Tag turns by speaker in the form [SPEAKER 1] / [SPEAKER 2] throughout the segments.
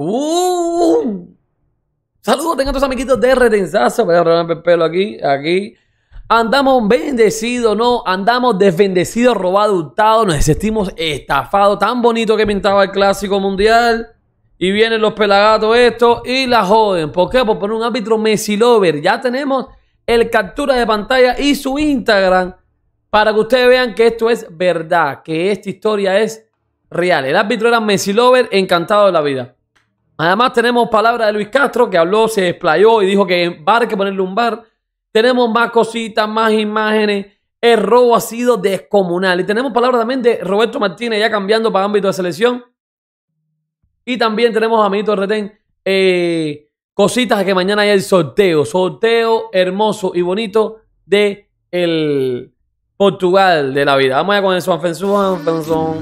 [SPEAKER 1] Uh, saludos, tengan tus amiguitos de Retensazo Voy a robarme el pelo aquí, aquí. Andamos bendecidos, no, andamos desbendecidos, robados, hurtados, nos sentimos estafados. Tan bonito que pintaba el clásico mundial. Y vienen los pelagatos estos y la joven, ¿Por qué? Por poner un árbitro Messi Lover. Ya tenemos el captura de pantalla y su Instagram para que ustedes vean que esto es verdad, que esta historia es real. El árbitro era Messi Lover, encantado de la vida. Además tenemos palabras de Luis Castro que habló, se desplayó y dijo que bar que ponerle un bar. Tenemos más cositas, más imágenes. El robo ha sido descomunal. Y tenemos palabras también de Roberto Martínez ya cambiando para ámbito de selección. Y también tenemos a de Retén. cositas eh, cositas que mañana hay el sorteo. Sorteo hermoso y bonito de el Portugal de la vida. Vamos allá con el eso, Anfensón,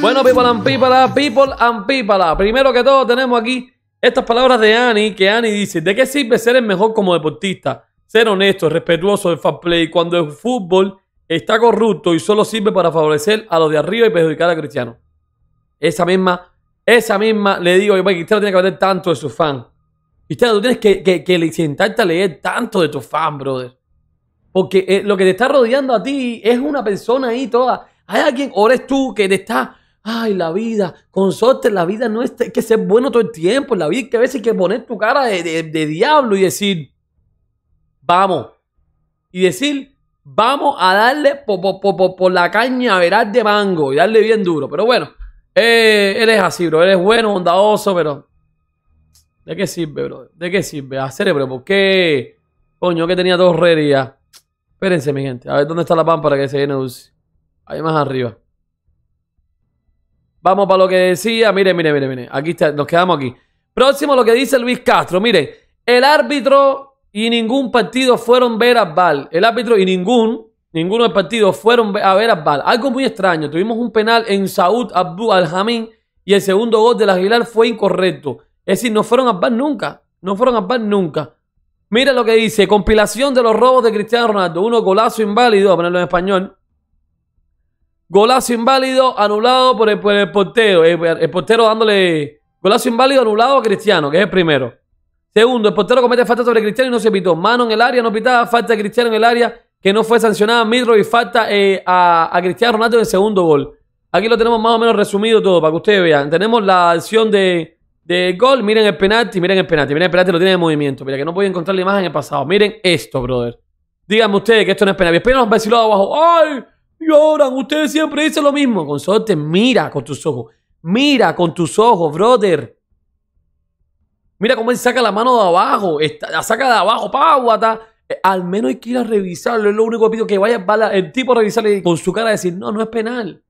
[SPEAKER 1] Bueno, people and people, ah, people and people. Ah. Primero que todo, tenemos aquí estas palabras de Annie, que Annie dice, ¿de qué sirve ser el mejor como deportista? Ser honesto, respetuoso del fan play, cuando el fútbol está corrupto y solo sirve para favorecer a los de arriba y perjudicar a Cristiano. Esa misma, esa misma le digo usted pues, Cristiano tiene que aprender tanto de sus fans. Cristiano, tú tienes que, que, sentarte a leer tanto de tus fans, brother. Porque eh, lo que te está rodeando a ti es una persona ahí toda. Hay alguien, o eres tú, que te está Ay, la vida, con la vida no es que ser bueno todo el tiempo. La vida es que a veces hay que poner tu cara de, diablo y decir, vamos. Y decir, vamos a darle por, por, la caña verás de mango y darle bien duro. Pero bueno, eh, él así, bro. eres bueno, bondadoso, pero. ¿De qué sirve, bro? ¿De qué sirve? A cerebro, ¿por qué? Coño, que tenía dos rerías. Espérense, mi gente. A ver dónde está la pan para que se viene dulce. Ahí más arriba. Vamos para lo que decía. Mire, mire, mire, mire. Aquí está, nos quedamos aquí. Próximo lo que dice Luis Castro. Mire, el árbitro y ningún partido fueron ver a Bal. El árbitro y ningún, ninguno de partido fueron a ver a Bal. Algo muy extraño. Tuvimos un penal en Saúd Abdul al y el segundo gol del Aguilar fue incorrecto. Es decir, no fueron a Bal nunca. No fueron a Bal nunca. Mira lo que dice, compilación de los robos de Cristiano Ronaldo. Uno golazo inválido, a ponerlo en español. Golazo inválido anulado por el, portero. Eh, el, portero dándole. Golazo inválido anulado a Cristiano, que es el primero. Segundo, el portero comete falta sobre Cristiano y no se pitó. Mano en el área, no pitaba Falta de Cristiano en el área, que no fue sancionada. Mitro y falta eh, a, Cristiano Ronaldo en el segundo gol. Aquí lo tenemos más o menos resumido todo para que ustedes vean. Tenemos la acción de, gol. Miren el penalti, miren el penalti. Miren el penalti, lo tiene en movimiento. Mira que no voy encontrar la imagen en el pasado. Miren esto, brother. Díganme ustedes que esto no es penalti. Esperen los vacilados abajo. ¡Ay! Lloran, ustedes siempre dicen lo mismo. Consorte, mira con tus ojos. Mira con tus ojos, brother. Mira cómo él saca la mano de abajo. la saca de abajo, páguata. Eh, al menos hay que ir a revisarlo. Es lo único que pido que vaya el tipo a revisarle con su cara y decir, no, no es penal.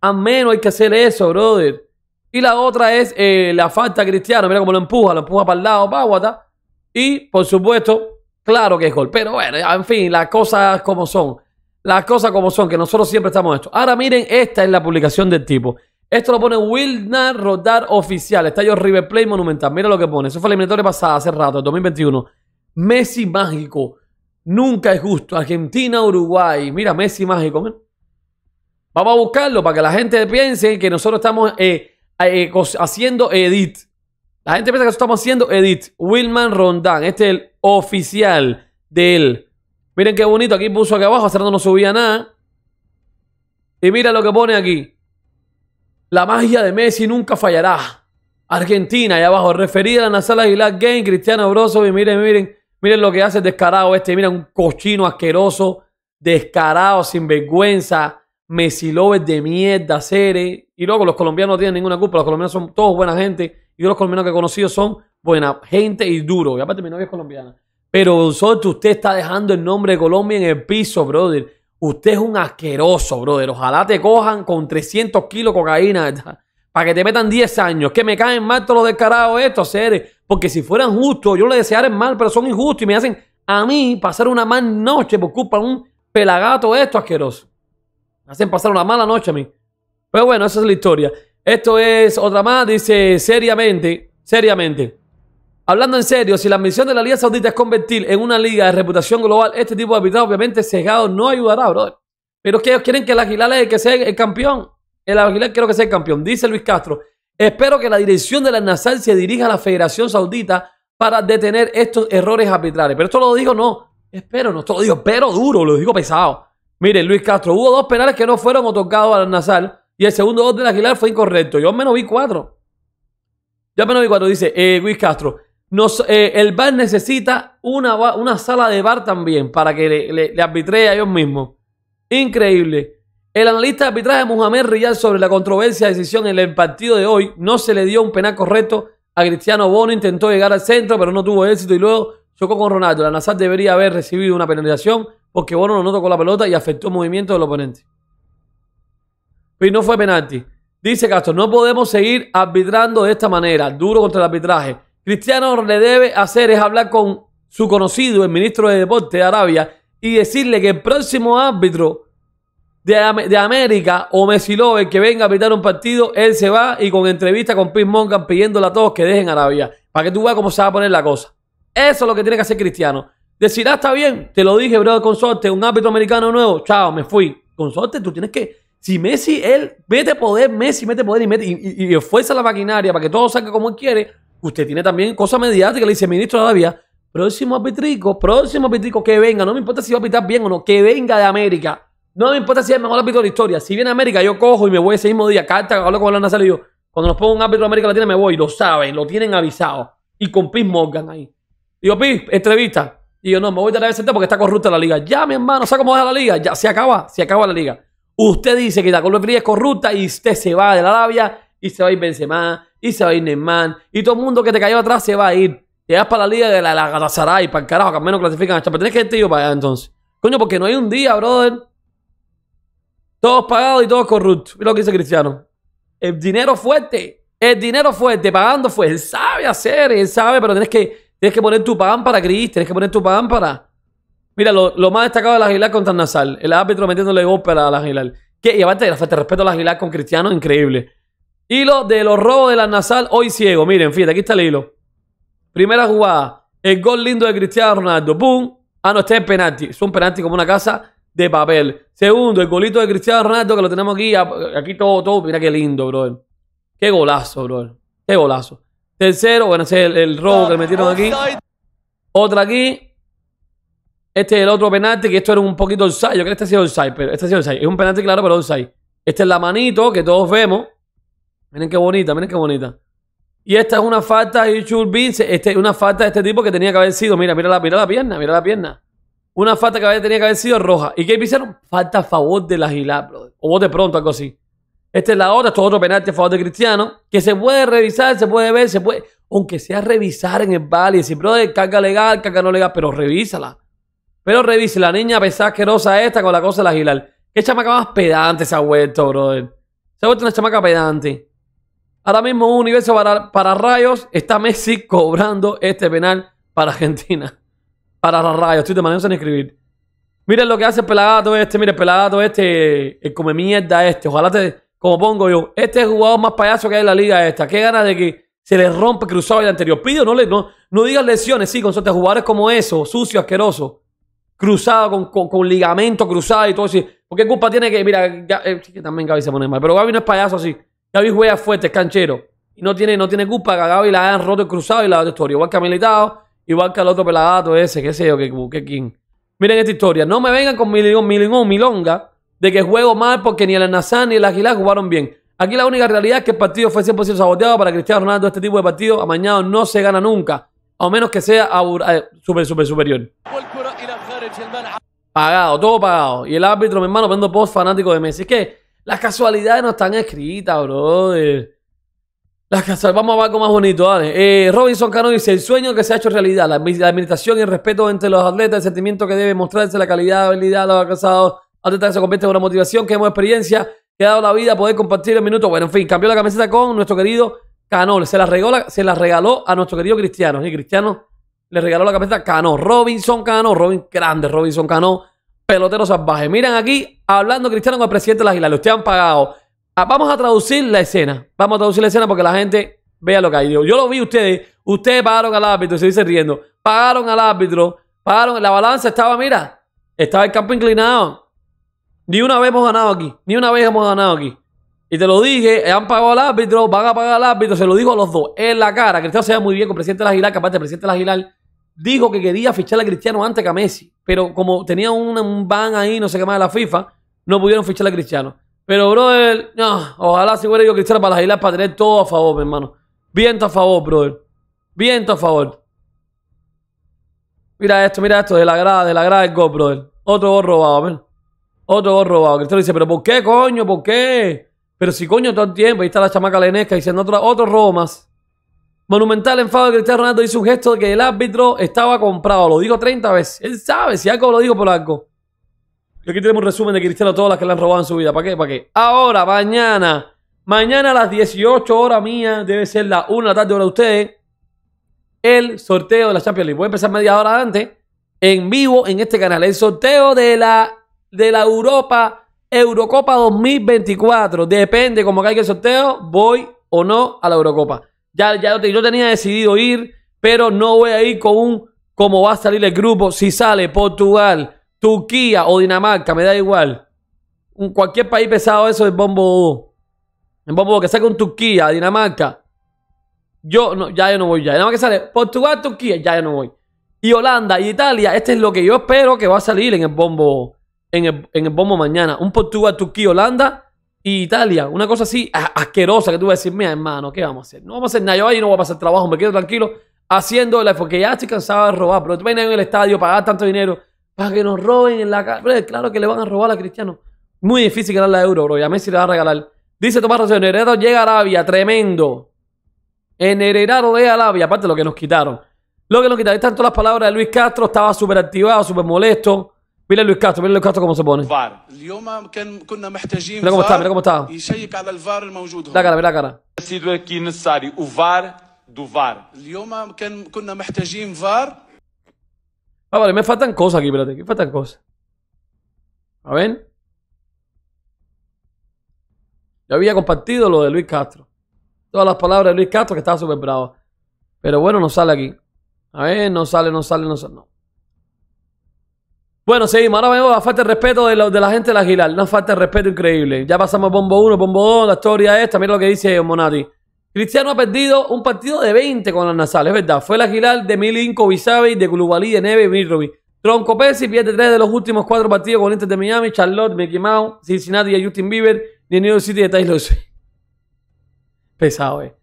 [SPEAKER 1] Al menos hay que hacer eso, brother. Y la otra es eh, la falta cristiana. Mira cómo lo empuja, lo empuja para el lado, páguata. Y, por supuesto, claro que es gol. Pero bueno, en fin, las cosas como son las cosas como son, que nosotros siempre estamos esto Ahora miren, esta es la publicación del tipo. Esto lo pone Wilner Rondar Oficial, estadio River Plate Monumental. Mira lo que pone. Eso fue la eliminatoria pasada, hace rato, 2021. Messi mágico. Nunca es justo. Argentina, Uruguay. Mira, Messi mágico. Vamos a buscarlo para que la gente piense que nosotros estamos eh, eh, eh, haciendo edit. La gente piensa que nosotros estamos haciendo edit. Wilman Rondán, este es el oficial de Miren qué bonito, aquí puso aquí abajo, hace no subía nada. Y mira lo que pone aquí. La magia de Messi nunca fallará. Argentina, allá abajo, referida a la y Aguilar Game, Cristiano Y miren, miren, miren lo que hace descarado este, Mira, un cochino asqueroso, descarado, sin vergüenza, Messi López de mierda, Cere. Y luego los colombianos no tienen ninguna culpa, los colombianos son todos buena gente. Y los colombianos que he conocido son buena gente y duro. Y aparte mi novia es colombiana. Pero Soto, usted está dejando el nombre de Colombia en el piso, brother. Usted es un asqueroso, brother. Ojalá te cojan con 300 kilos de cocaína, Para que te metan 10 años. Que me caen mal todos los descarados estos seres. Porque si fueran justos, yo les desearé mal, pero son injustos y me hacen a mí pasar una mala noche por culpa un pelagato esto asqueroso. Me hacen pasar una mala noche a mí. Pero bueno, esa es la historia. Esto es otra más. Dice seriamente, seriamente. Hablando en serio, si la misión de la Liga Saudita es convertir en una liga de reputación global, este tipo de arbitraje obviamente sesgado no ayudará, brother. Pero es que ellos quieren que el Aguilar es el que sea el campeón. El Aguilar quiero que sea el campeón, dice Luis Castro. Espero que la dirección de la Nazar se dirija a la Federación Saudita para detener estos errores arbitrales. Pero esto lo digo no, espero, no, esto lo digo pero duro, lo digo pesado. Miren, Luis Castro, hubo dos penales que no fueron otorgados al Nazar y el segundo gol del Aguilar fue incorrecto. Yo al menos vi cuatro. Yo al menos vi cuatro, dice eh, Luis Castro. Eh, el bar necesita una, una, sala de bar también para que le, arbitre a ellos mismos. Increíble. El analista de arbitraje Mohamed Riyad sobre la controversia de decisión en el partido de hoy no se le dio un penal correcto a Cristiano Bono. Intentó llegar al centro, pero no tuvo éxito y luego chocó con Ronaldo. La Nazar debería haber recibido una penalización porque Bono no tocó la pelota y afectó el movimiento del oponente. Pero no fue penalti. Dice Castro, no podemos seguir arbitrando de esta manera, duro contra el arbitraje. Cristiano le debe hacer es hablar con su conocido, el ministro de Deporte de Arabia, y decirle que el próximo árbitro de, América o Messi López que venga a pitar un partido, él se va y con entrevista con Pete Mongan pidiéndole a todos que dejen Arabia. Para que tú veas cómo se va a poner la cosa. Eso es lo que tiene que hacer Cristiano. Decir, ah, está bien, te lo dije, bro consorte, un árbitro americano nuevo, chao, me fui. Consorte, tú tienes que. Si Messi, él, mete poder, Messi, mete poder y, mete, y, la maquinaria para que todo salga como él quiere Usted tiene también cosas mediáticas, le dice, ministro de todavía, próximo arbitrico, próximo arbitrico, que venga, no me importa si va a pitar bien o no, que venga de América. No me importa si es el mejor de la historia. Si viene a América, yo cojo y me voy ese mismo día. Carta, hablo con la nasa y yo. Cuando nos pongo un árbitro de América Latina, me voy. Lo saben, lo tienen avisado. Y con Piz Morgan ahí. Digo, Piz, entrevista. Y yo, no, me voy de la BCT porque está corrupta la liga. Ya, mi hermano, ¿sabe cómo es la liga? Ya, se acaba, se acaba la liga. Usted dice que la Colombia es corrupta y usted se va de la labia y se va a ir Benzema y se va a ir Neymar, y todo el mundo que te cayó atrás se va a ir. Te vas para la liga de la, la para el carajo, que al menos clasifican a pero que irte yo para allá entonces. Coño, porque no hay un día, brother. Todos pagados y todos corruptos. Mira lo que dice Cristiano. El dinero fuerte. El dinero fuerte. Pagando fuerte. Él sabe hacer. Él sabe, pero tienes que, tienes que poner tu pan para Cris. Tienes que poner tu pan para. Mira, lo, más destacado de la Aguilar contra el Nasal. El árbitro metiéndole ópera a la Aguilar. Que, y aparte, la respeto la Aguilar con Cristiano, increíble. Hilo de los robos de la nasal hoy ciego. Miren, fíjate, aquí está el hilo. Primera jugada. El gol lindo de Cristiano Ronaldo. ¡Pum! Ah, no, este es penalti. Es un penalti como una casa de papel. Segundo, el golito de Cristiano Ronaldo, que lo tenemos aquí. Aquí todo, todo. Mira qué lindo, bro. Qué golazo, bro. Qué golazo. Tercero, bueno, ese es el, robo que le metieron aquí. Otra aquí. Este es el otro penalti, que esto era un poquito onside, Yo creo que este ha sido onside, pero este ha sido onside. Es un penalti claro, pero onside. Este es la manito que todos vemos. Miren qué bonita, miren qué bonita. Y esta es una falta, y este, una falta de este tipo que tenía que haber sido, mira, mira la, mira la pierna, mira la pierna. Una falta que tenía que haber sido roja. ¿Y qué hicieron? Falta a favor de la Gilad, brother. O bote pronto, algo así. Esta es la otra, esto es otro penalti a favor de Cristiano, que se puede revisar, se puede ver, se puede, aunque sea revisar en el Valle si brother, carga legal, carga no legal, pero revísala. Pero revise la niña pesada asquerosa esta con la cosa de la gilar. Qué chamaca más pedante se ha vuelto, brother. Se ha vuelto una chamaca pedante. Ahora mismo un universo para, rayos. Está Messi cobrando este penal para Argentina. Para rayos. Estoy de no en escribir. Miren lo que hace el pelagato este. Miren, el pelagato este. El come mierda este. Ojalá te... Como pongo yo. Este es el jugador más payaso que hay en la liga esta. Qué ganas de que se le rompe cruzado el anterior. Pido, no, le, no, digas lesiones. Sí, con suerte. Jugadores como eso. Sucio, asqueroso. Cruzado, con, ligamento cruzado y todo así. ¿Por qué culpa tiene que...? Mira, eh, también Gaby se pone mal. Pero Gaby no es payaso así. Gaby juega fuerte, este es canchero. Y no tiene, no tiene culpa cagado, y la han roto el cruzado y la otra historia. Igual que a Militado, igual que al otro peladato ese, qué sé yo, que, que Miren esta historia. No me vengan con milingón, milingón, milonga de que juego mal porque ni el Nazán ni el Aguilar jugaron bien. Aquí la única realidad es que el partido fue 100% saboteado para Cristiano Ronaldo. Este tipo de partido amañado no se gana nunca. A menos que sea eh, super, super superior. Pagado, todo pagado. Y el árbitro, mi hermano, vendo post fanático de Messi. Es que las casualidades no están escritas, bro Las casualidades. Vamos a ver algo más bonito, dale. Eh, Robinson Cano dice: el sueño que se ha hecho realidad, la, administración y el respeto entre los atletas, el sentimiento que debe mostrarse, la calidad, la habilidad, los atletas que se convierte en una motivación, que hemos experiencia, que ha dado la vida, poder compartir el minuto. Bueno, en fin, cambió la camiseta con nuestro querido Cano. Se la regaló, se la regaló a nuestro querido Cristiano. Y Cristiano le regaló la camiseta Cano. Robinson Cano, Robin, grande Robinson Cano, pelotero salvaje. Miren aquí hablando Cristiano con el presidente de la islas. Lo han pagado. Ah, vamos a traducir la escena. Vamos a traducir la escena porque la gente vea lo que hay. Yo, yo lo vi ustedes. Ustedes pagaron al árbitro. Se dice riendo. Pagaron al árbitro. Pagaron. La balanza estaba, mira. Estaba el campo inclinado. Ni una vez hemos ganado aquí. Ni una vez hemos ganado aquí. Y te lo dije, han pagado al árbitro, van a pagar al árbitro, se lo dijo a los dos, en la cara. Cristiano se ve muy bien con el presidente de la que aparte el presidente de la dijo que quería fichar a Cristiano antes que a Messi, pero como tenía un, un ban ahí, no sé qué más de la FIFA, no pudieron fichar a Cristiano. Pero, brother, no, ojalá se hubiera ido Cristiano para las islas para tener todo a favor, mi hermano. Viento a favor, brother. Viento a favor. Mira esto, mira esto, de la grada, de la grada del gol, brother. Otro gol robado, ven. Otro gol robado. Cristiano dice, pero ¿por qué, coño? ¿Por qué? Pero si coño todo el tiempo, ahí está la chamaca lenesca diciendo otro, otro robo más. Monumental enfado de Cristiano Ronaldo hizo un gesto de que el árbitro estaba comprado. Lo dijo 30 veces. Él sabe si algo lo dijo por algo. Aquí tenemos un resumen de Cristiano, todas las que le han robado en su vida. ¿Para qué? ¿Para qué? Ahora, mañana. Mañana a las 18 horas mía, debe ser la 1 de la tarde hora de ustedes, el sorteo de la Champions League. Voy a empezar media hora antes, en vivo, en este canal. El sorteo de la, de la Europa, Eurocopa 2024. Depende cómo caiga el sorteo, voy o no a la Eurocopa. Ya, ya yo tenía decidido ir, pero no voy a ir con un cómo va a salir el grupo. Si sale Portugal, Turquía o Dinamarca, me da igual. un cualquier país pesado eso es bombo. En bombo que sea un Turquía, Dinamarca. Yo no, ya yo no voy ya. Nada que sale Portugal, Turquía, ya yo no voy. Y Holanda y Italia, este es lo que yo espero que va a salir en el bombo. En el, bombo mañana. Un Portugal, Turquía, Holanda y Italia. Una cosa así asquerosa que tú vas a decir, mira, hermano, ¿qué vamos a hacer? No vamos a hacer nada. Yo ahí no voy a pasar trabajo, me quedo tranquilo haciendo porque ya estoy cansado de robar. Pero tú vienes en el estadio, pagar tanto dinero para que nos roben en la calle. Claro que le van a robar a Cristiano. Muy difícil ganar la euro, bro. Y a Messi le va a regalar. Dice Tomás Rocío, heredado llega a Arabia, tremendo. En Heredado de Arabia, aparte de lo que nos quitaron. Lo que nos quitaron, están todas las palabras de Luis Castro, estaba súper activado, súper molesto. Mira Luis Castro, mira Luis Castro cómo se pone. VAR. Mira
[SPEAKER 2] cómo
[SPEAKER 1] está, mira cómo está. La cara, mira la cara. Ha
[SPEAKER 2] sido aquí necesario el VAR do VAR. que كنا محتاجين VAR
[SPEAKER 1] Ah, vale, me faltan cosas aquí, espérate, Me faltan cosas. A ver. Yo había compartido lo de Luis Castro. Todas las palabras de Luis Castro que estaba súper bravo. Pero bueno, no sale aquí. A ver, no sale, no sale, no sale. No. Bueno, seguimos. Ahora vemos falta de respeto de, lo, de la gente de la giral Una falta de respeto increíble. Ya pasamos bombo 1, bombo 2, la historia esta. Mira lo que dice Monati. Cristiano ha perdido un partido de 20 con las Nasal, es verdad. Fue la Aguilar de Milinko, Bisabe, de Kulubalí, de Neve y Milrubi Tronco Pesci pierde tres de los últimos cuatro partidos con Inter de Miami, Charlotte, Mickey Mouse, Cincinnati y Justin Bieber, de New York City de Taylor Pesado, eh.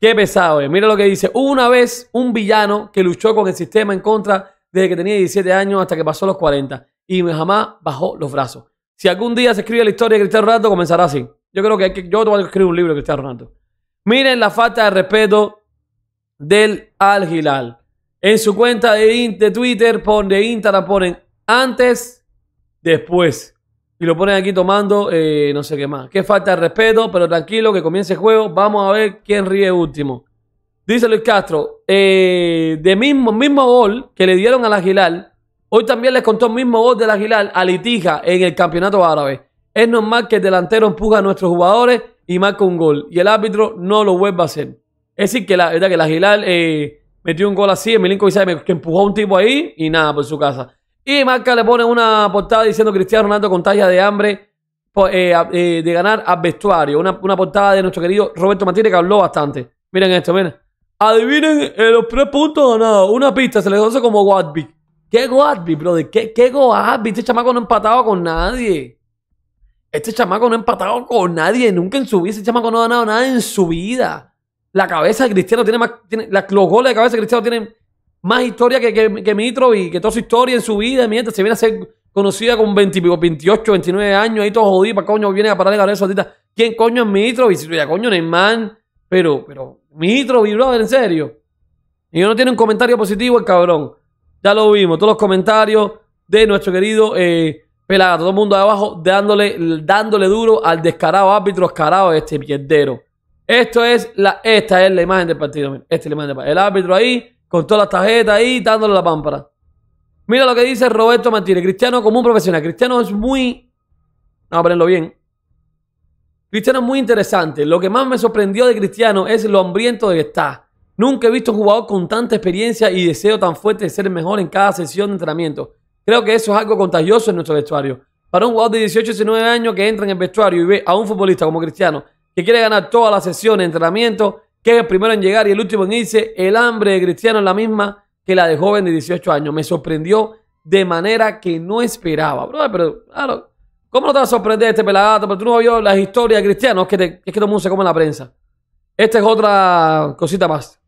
[SPEAKER 1] Qué pesado, eh. Mira lo que dice. una vez un villano que luchó con el sistema en contra desde que tenía 17 años hasta que pasó los 40 y jamás bajó los brazos. Si algún día se escribe la historia de Cristiano Ronaldo, comenzará así. Yo creo que, yo voy a escribir un libro de Cristiano Ronaldo. Miren la falta de respeto del Al Hilal. En su cuenta de, Twitter, pon, de Instagram, ponen antes, después. Y lo ponen aquí tomando eh, no sé qué más. Qué falta de respeto, pero tranquilo que comience el juego. Vamos a ver quién ríe último. Dice Luis Castro, eh, de mismo, mismo gol que le dieron al Aguilar, hoy también les contó el mismo gol del Aguilar a Litija en el campeonato árabe. Es normal que el delantero empuja a nuestros jugadores y marca un gol y el árbitro no lo vuelve a hacer. Es decir, que la verdad que la eh, metió un gol así, Milinko y que empujó a un tipo ahí y nada por su casa. Y Marca le pone una portada diciendo Cristiano Ronaldo con talla de hambre pues, eh, eh, de ganar a vestuario. Una, portada de nuestro querido Roberto Martínez que habló bastante. Miren esto, miren. Adivinen los tres puntos ganados. Una pista se le conoce como Wadby. ¿Qué Wadby, brother? ¿Qué, qué Este chamaco no empataba con nadie. Este chamaco no ha empatado con nadie nunca en su vida. Este chamaco no ha ganado nada en su vida. La cabeza de Cristiano tiene más. los goles de cabeza de Cristiano tienen más historia que, que, y que toda su historia en su vida. Mientras se viene a ser conocida con 28, 29 años, ahí todo jodido. ¿Para coño viene a parar de esa soltita? ¿Quién coño es Mitrovic? Si ya coño, Neymar. Pero, pero, Mitrovic, brother, en serio. Y no tiene un comentario positivo el cabrón. Ya lo vimos, todos los comentarios de nuestro querido. Eh, Mira, todo el mundo de abajo dándole, dándole duro al descarado árbitro, descarado este pierdero. Esto es la, esta es la imagen del partido. Esta es la imagen El árbitro ahí, con todas las tarjetas ahí, dándole la pámpara. Mira lo que dice Roberto Martínez. Cristiano como un profesional. Cristiano es muy. No, a bien. Cristiano es muy interesante. Lo que más me sorprendió de Cristiano es lo hambriento de que está. Nunca he visto un jugador con tanta experiencia y deseo tan fuerte de ser el mejor en cada sesión de entrenamiento. Creo que eso es algo contagioso en nuestro vestuario. Para un jugador de 18 y 19 años que entra en el vestuario y ve a un futbolista como Cristiano que quiere ganar todas las sesiones de entrenamiento, que es el primero en llegar y el último en irse, el hambre de Cristiano es la misma que la de joven de 18 años. Me sorprendió de manera que no esperaba. pero claro, ¿cómo no te va a sorprender este pelagato? Pero tú no vio las historias de Cristiano, es que, es que todo el mundo se come en la prensa. Esta es otra cosita más.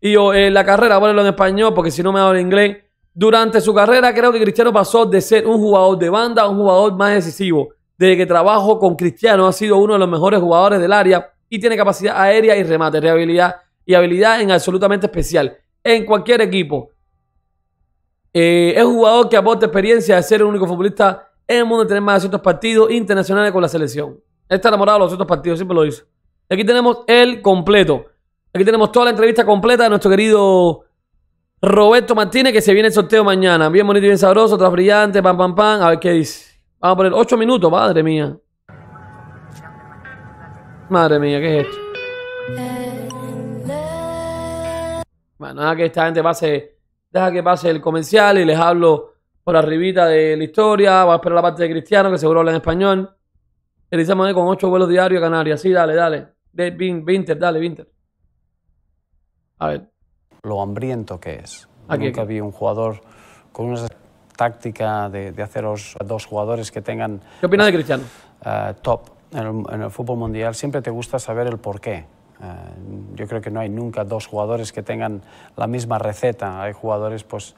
[SPEAKER 1] Y yo, eh, la carrera, ponelo en español porque si no me habla inglés. Durante su carrera creo que Cristiano pasó de ser un jugador de banda a un jugador más decisivo. Desde que trabajo con Cristiano ha sido uno de los mejores jugadores del área y tiene capacidad aérea y remate, rehabilidad y habilidad en absolutamente especial en cualquier equipo. Eh, es un jugador que aporta experiencia de ser el único futbolista en el mundo de tener más de ciertos partidos internacionales con la selección. Está enamorado de los otros partidos, siempre lo dice. Aquí tenemos el completo. Aquí tenemos toda la entrevista completa de nuestro querido Roberto Martínez, que se viene el sorteo mañana. Bien bonito y bien sabroso, tras brillante, pam, pam, pam. A ver qué dice. Vamos a poner 8 minutos, madre mía. Madre mía, ¿qué es esto? Bueno, nada que esta gente pase, deja que pase el comercial y les hablo por arribita de la historia. vamos a esperar la parte de Cristiano, que seguro habla en español. ahí con 8 vuelos diarios a Canarias. Sí, dale, dale. De, Winter, dale, Winter. A
[SPEAKER 2] ver lo hambriento que es. Nunca había vi un jugador con una táctica de, hacer los dos jugadores que tengan... ¿Qué opinas de Cristiano? Eh, top en el, fútbol mundial. Siempre te gusta saber el porqué. qué eh, yo creo que no hay nunca dos jugadores que tengan la misma receta. Hay jugadores pues,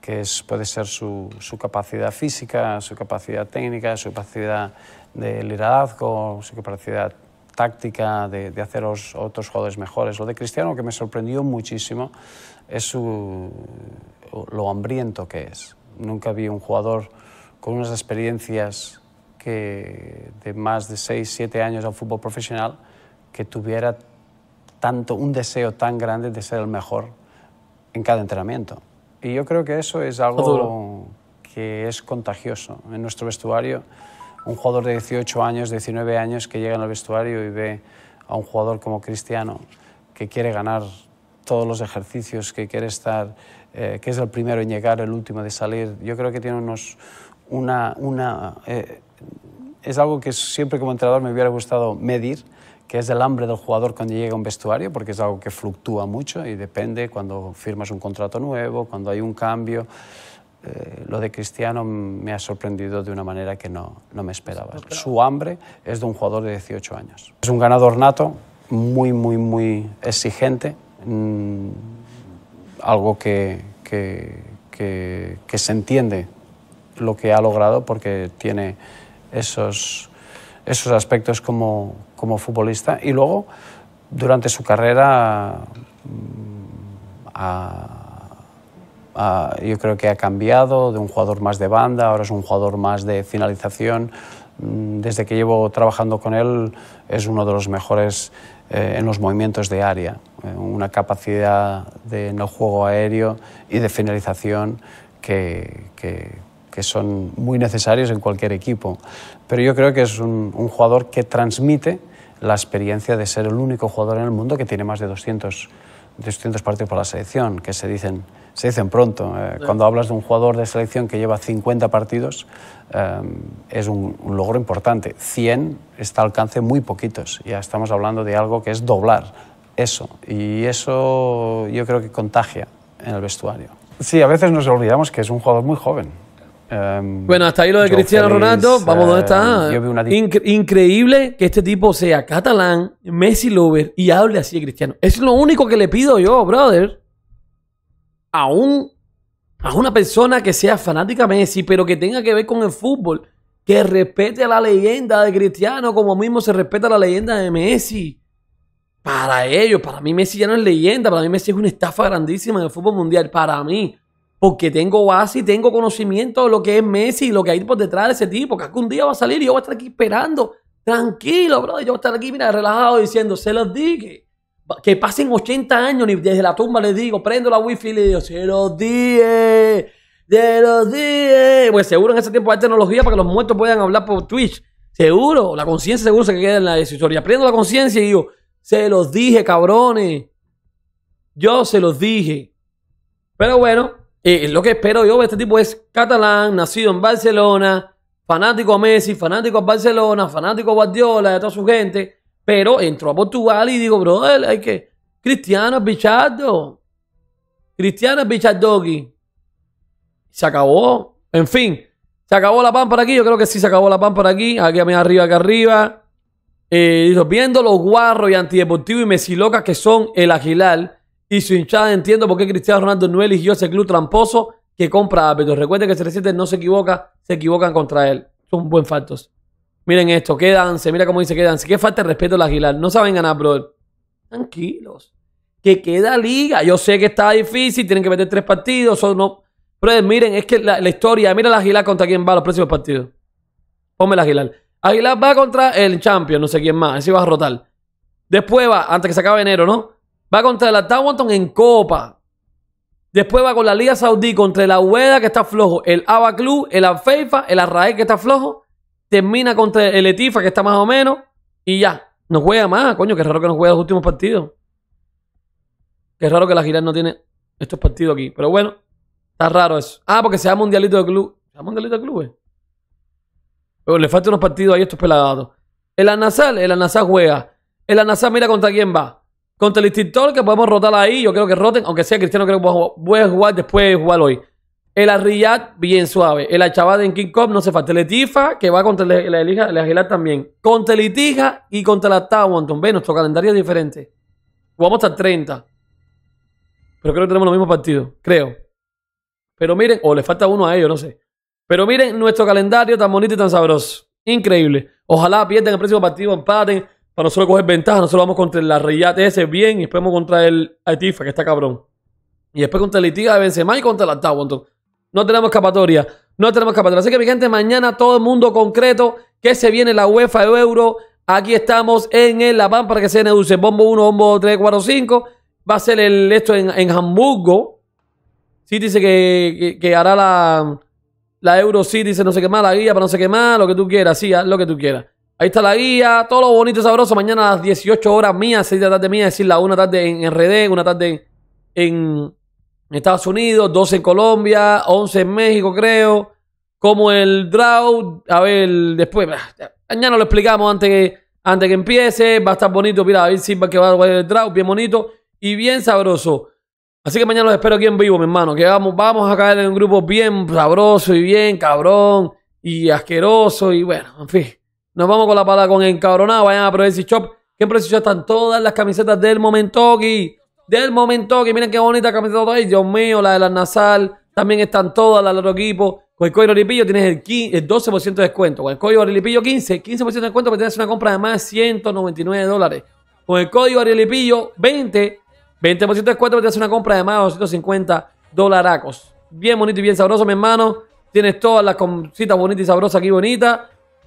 [SPEAKER 2] que puede ser su, su, capacidad física, su capacidad técnica, su capacidad de liderazgo, su capacidad táctica de, hacer a otros jugadores mejores. Lo de Cristiano que me sorprendió muchísimo es lo hambriento que es. Nunca vi un jugador con unas experiencias que de más de 6, 7 años al fútbol profesional que tuviera tanto un deseo tan grande de ser el mejor en cada entrenamiento. Y yo creo que eso es algo que es contagioso en nuestro vestuario un jugador de 18 años, 19 años que llega en el vestuario y ve a un jugador como Cristiano que quiere ganar todos los ejercicios, que quiere estar, eh, que es el primero en llegar, el último de salir. Yo creo que tiene unos, una, eh, es algo que siempre como entrenador me hubiera gustado medir, que es el hambre del jugador cuando llega a un vestuario, porque es algo que fluctúa mucho y depende cuando firmas un contrato nuevo, cuando hay un cambio. Eh, lo de Cristiano me ha sorprendido de una manera que no, me esperaba. Su hambre es de un jugador de 18 años. Es un ganador nato, muy, muy, muy exigente, mm, algo que, se entiende lo que ha logrado porque tiene esos, esos aspectos como, como futbolista y luego durante su carrera mm, Ah, yo creo que ha cambiado de un jugador más de banda, ahora es un jugador más de finalización. Mm, desde que llevo trabajando con él es uno de los mejores eh, en los movimientos de área, eh, una capacidad de no juego aéreo y de finalización que, que, son muy necesarios en cualquier equipo. Pero yo creo que es un, un, jugador que transmite la experiencia de ser el único jugador en el mundo que tiene más de 200 distintos partidos por la selección, que se dicen, se dicen pronto. Eh, cuando hablas de un jugador de selección que lleva 50 partidos, eh, es un, un, logro importante. 100 está al alcance muy poquitos. Ya estamos hablando de algo que es doblar eso. Y eso yo creo que contagia en el vestuario. Sí, a veces nos olvidamos que es un jugador muy joven. Em, bueno, hasta ahí lo de Cristiano Ronaldo. Vamos, ¿dónde está? Eh,
[SPEAKER 1] increíble que este tipo sea catalán, Messi Lover y hable así de Cristiano. Es lo único que le pido yo, brother. A, a una persona que sea fanática Messi, pero que tenga que ver con el fútbol, que respete a la leyenda de Cristiano como mismo se respeta la leyenda de Messi. Para ellos, para mí Messi ya no es leyenda, para mí Messi es una estafa grandísima en el fútbol mundial, para mí porque tengo base y tengo conocimiento de lo que es Messi y lo que hay por detrás de ese tipo, que algún día va a salir y yo voy a estar aquí esperando, tranquilo, bro, yo voy a estar aquí, mira, relajado, diciendo, se los dije, que pasen 80 años y desde la tumba les digo, prendo la wifi y le digo, se los dije, se los dije, pues seguro en ese tiempo hay tecnología para que los muertos puedan hablar por Twitch, seguro, la conciencia seguro se queda en la historia, prendo la conciencia y digo, se los dije, cabrones, yo se los dije, pero bueno, eh, lo que espero yo este tipo es catalán, nacido en Barcelona, fanático a Messi, fanático a Barcelona, fanático a Guardiola, a toda su gente. Pero entró a Portugal y digo, bro, hay que. Cristiano es bichardo. Cristiano es aquí. Se acabó. En fin, se acabó la pan para aquí. Yo creo que sí se acabó la pan para aquí. Aquí arriba, aquí arriba. Eh, viendo los guarros y antideportivos y mesilocas que son el Aguilar y su hinchada entiendo por qué Cristiano Ronaldo no eligió ese club tramposo que compra Pero Recuerden que CR7 no se equivoca, se equivocan contra él. Son buen faltos Miren esto, quédanse, mira cómo dice quédanse. Qué falta de respeto al Aguilar. No saben ganar, brother. Tranquilos. Que queda liga. Yo sé que está difícil, tienen que meter tres partidos. o no. pero miren, es que la, la historia, mira el Aguilar contra quién va los próximos partidos. Ponme el Aguilar. Aguilar va contra el Champion, no sé quién más. Ese va a rotar. Después va, antes que se acabe enero, ¿no? Va contra el Tawanton en Copa. Después va con la Liga Saudí contra el UEDA que está flojo, el Aba Club, el Afeifa, el Array que está flojo. Termina contra el Etifa que está más o menos. Y ya. No juega más, coño. Qué raro que no juega los últimos partidos. Qué raro que la Giral no tiene estos partidos aquí. Pero bueno, está raro eso. Ah, porque se da Mundialito de Club. ¿Se da Mundialito de club, Eh? Pero le faltan unos partidos ahí estos pelagados. El Anasal, el Anasal juega. El Anasal mira contra quién va. Contra el Instituto que podemos rotar ahí. Yo creo que roten, aunque sea Cristiano, creo que voy a jugar después de jugar hoy. El Arriyat, bien suave. El Achavada en King Cup, no se falta. El Etifa, que va contra la Elija, el Agilar también. Contra el Itija y contra la Tawanton. Ve, nuestro calendario es diferente. vamos hasta el 30. Pero creo que tenemos los mismos partidos. Creo. Pero miren, o le falta uno a ellos, no sé. Pero miren nuestro calendario tan bonito y tan sabroso. Increíble. Ojalá pierdan el próximo partido, empaten para nosotros coger ventaja, nosotros vamos contra la Riyad ese bien y después vamos contra el Atifa, que está cabrón. Y después contra el Itiga de Benzema y contra el Altavo. no tenemos escapatoria. No tenemos escapatoria. Así que, mi gente, mañana todo el mundo concreto que se viene la UEFA Euro. Aquí estamos en el La para que se deduce. Bombo 1, bombo 3, 4, 5. Va a ser el, esto en, Hamburgo. Sí, dice que, hará la, la Euro City, dice no sé qué más, la guía para no sé qué más, lo que tú quieras. Sí, lo que tú quieras. Ahí está la guía, todo lo bonito y sabroso. Mañana a las 18 horas mías, 6 de la tarde mía, es decir, la una tarde en RD, una tarde en Estados Unidos, 12 en Colombia, 11 en México, creo. Como el draw, a ver, después, mañana lo explicamos antes que, antes que empiece. Va a estar bonito, mira, David Silva que va a jugar el draw, bien bonito y bien sabroso. Así que mañana los espero aquí en vivo, mi hermano. Que vamos, vamos a caer en un grupo bien sabroso y bien cabrón y asqueroso y bueno, en fin. Nos vamos con la palabra con encabronado. Vayan a si Shop. Que en están todas las camisetas del momento Momentoki. Del momento Momentoki. Miren qué bonita camiseta hay. Dios mío, la de la Nasal. También están todas las del otro equipo. Con el código ARIELIPILLO tienes el, 12% de descuento. Con el código ARIELIPILLO 15, 15% de descuento porque tienes una compra de más de 199 dólares. Con el código ARIELIPILLO 20, 20% de descuento porque tienes una compra de más de 250 dolaracos. Bien bonito y bien sabroso, mi hermano. Tienes todas las cositas bonitas y sabrosas aquí bonitas.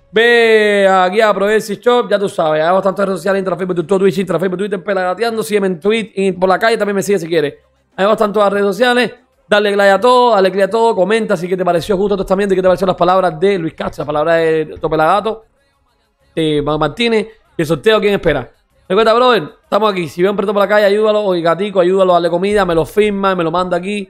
[SPEAKER 1] Ve aquí a Provency Shop, ya tú sabes. hay bastantes redes sociales, entra Facebook, Twitter, Twitch, Facebook, Twitter, pelagateando. Sígueme en Twitch, y por la calle también me sigue si quieres. hay bastantes todas las redes sociales. Dale like a todo, dale click a todo. Comenta si te pareció justo esto también De que te parecieron las palabras de Luis Cacha, las palabras de Topelagato, de Martínez y el sorteo. ¿Quién espera? Recuerda, brother, estamos aquí. Si veo un preto por la calle, ayúdalo. O gatico, ayúdalo, dale comida, me lo firma, me lo manda aquí.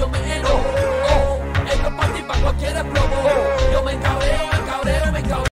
[SPEAKER 1] yo me enojo. Esto es para ti, para cualquier Yo me encabreo, me encabreo, me encabreo.